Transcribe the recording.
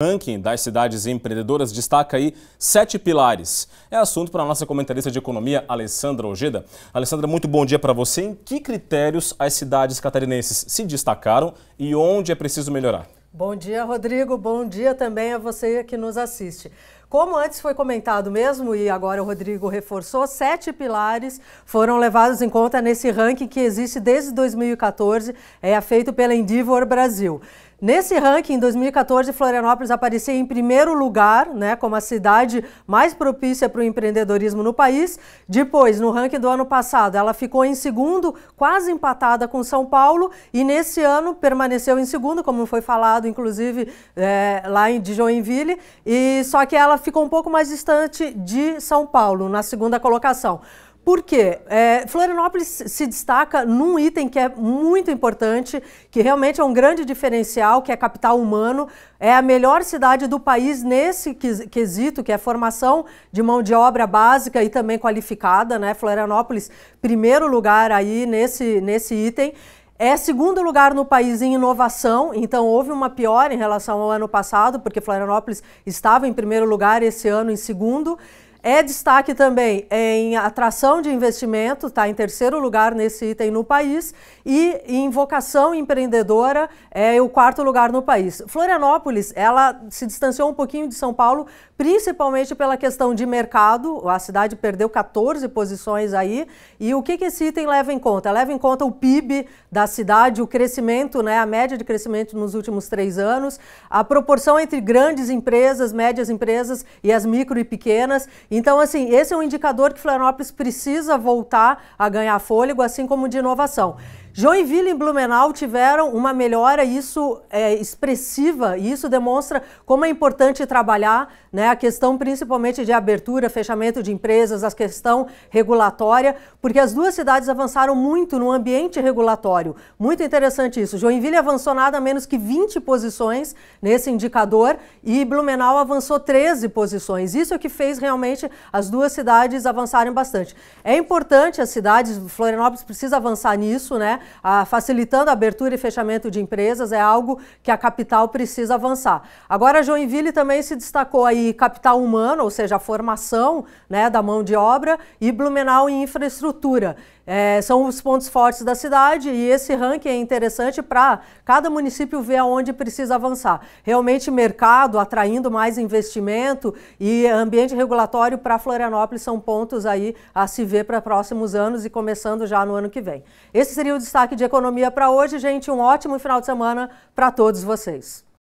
ranking das cidades empreendedoras destaca aí sete pilares. É assunto para a nossa comentarista de economia, Alessandra Ojeda. Alessandra, muito bom dia para você. Em que critérios as cidades catarinenses se destacaram e onde é preciso melhorar? Bom dia, Rodrigo. Bom dia também a você que nos assiste. Como antes foi comentado mesmo, e agora o Rodrigo reforçou, sete pilares foram levados em conta nesse ranking que existe desde 2014, é feito pela Endivor Brasil. Nesse ranking, em 2014, Florianópolis aparecia em primeiro lugar, né, como a cidade mais propícia para o empreendedorismo no país. Depois, no ranking do ano passado, ela ficou em segundo, quase empatada com São Paulo, e nesse ano permaneceu em segundo, como foi falado, inclusive, é, lá em Joinville, e só que ela ficou um pouco mais distante de São Paulo, na segunda colocação. Por quê? É, Florianópolis se destaca num item que é muito importante, que realmente é um grande diferencial, que é capital humano. É a melhor cidade do país nesse quesito, que é formação de mão de obra básica e também qualificada, né? Florianópolis, primeiro lugar aí nesse, nesse item. É segundo lugar no país em inovação, então houve uma pior em relação ao ano passado, porque Florianópolis estava em primeiro lugar, esse ano em segundo. É destaque também em atração de investimento, está em terceiro lugar nesse item no país, e em vocação empreendedora é o quarto lugar no país. Florianópolis, ela se distanciou um pouquinho de São Paulo, principalmente pela questão de mercado, a cidade perdeu 14 posições aí, e o que, que esse item leva em conta? Leva em conta o PIB da cidade, o crescimento, né, a média de crescimento nos últimos três anos, a proporção entre grandes empresas, médias empresas e as micro e pequenas, então, assim, esse é um indicador que Florianópolis precisa voltar a ganhar fôlego, assim como de inovação. Joinville e Blumenau tiveram uma melhora, isso é expressiva, e isso demonstra como é importante trabalhar né, a questão principalmente de abertura, fechamento de empresas, a questão regulatória, porque as duas cidades avançaram muito no ambiente regulatório. Muito interessante isso. Joinville avançou nada menos que 20 posições nesse indicador e Blumenau avançou 13 posições. Isso é o que fez realmente as duas cidades avançarem bastante. É importante as cidades, Florianópolis precisa avançar nisso, né? facilitando a abertura e fechamento de empresas é algo que a capital precisa avançar. Agora, Joinville também se destacou aí capital humano, ou seja, a formação né, da mão de obra, e Blumenau em infraestrutura. É, são os pontos fortes da cidade e esse ranking é interessante para cada município ver aonde precisa avançar. Realmente, mercado atraindo mais investimento e ambiente regulatório para Florianópolis são pontos aí a se ver para próximos anos e começando já no ano que vem. Esse seria o destaque de economia para hoje, gente. Um ótimo final de semana para todos vocês.